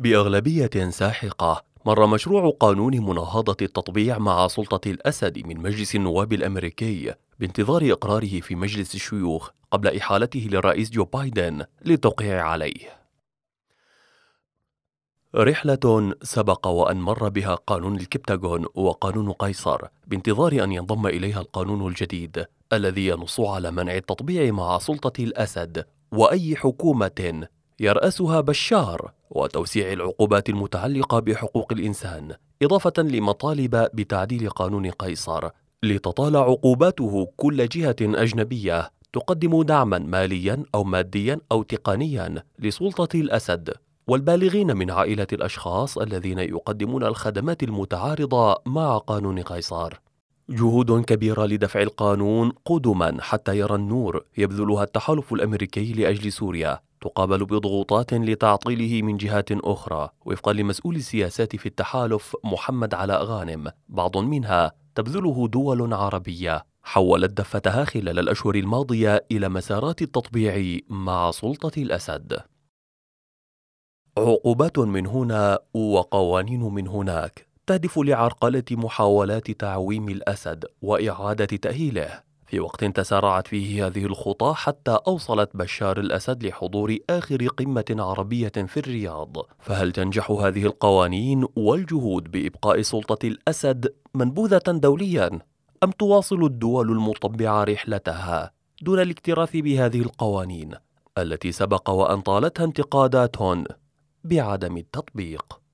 بأغلبية ساحقة مر مشروع قانون مناهضة التطبيع مع سلطة الأسد من مجلس النواب الأمريكي بانتظار إقراره في مجلس الشيوخ قبل إحالته للرئيس جو بايدن للتوقيع عليه. رحلة سبق وأن مر بها قانون الكبتاغون وقانون قيصر بانتظار أن ينضم إليها القانون الجديد الذي ينص على منع التطبيع مع سلطة الأسد وأي حكومة يرأسها بشار وتوسيع العقوبات المتعلقة بحقوق الإنسان إضافة لمطالب بتعديل قانون قيصر لتطال عقوباته كل جهة أجنبية تقدم دعما ماليا أو ماديا أو تقنيا لسلطة الأسد والبالغين من عائلة الأشخاص الذين يقدمون الخدمات المتعارضة مع قانون قيصر جهود كبيرة لدفع القانون قدما حتى يرى النور يبذلها التحالف الأمريكي لأجل سوريا تقابل بضغوطات لتعطيله من جهات أخرى وفقا لمسؤول السياسات في التحالف محمد علاء غانم بعض منها تبذله دول عربية حولت دفتها خلال الأشهر الماضية إلى مسارات التطبيع مع سلطة الأسد عقوبات من هنا وقوانين من هناك تهدف لعرقلة محاولات تعويم الأسد وإعادة تأهيله في وقت تسارعت فيه هذه الخطى حتى أوصلت بشار الأسد لحضور آخر قمة عربية في الرياض فهل تنجح هذه القوانين والجهود بإبقاء سلطة الأسد منبوذة دوليا أم تواصل الدول المطبعة رحلتها دون الاكتراث بهذه القوانين التي سبق وأن طالتها انتقادات بعدم التطبيق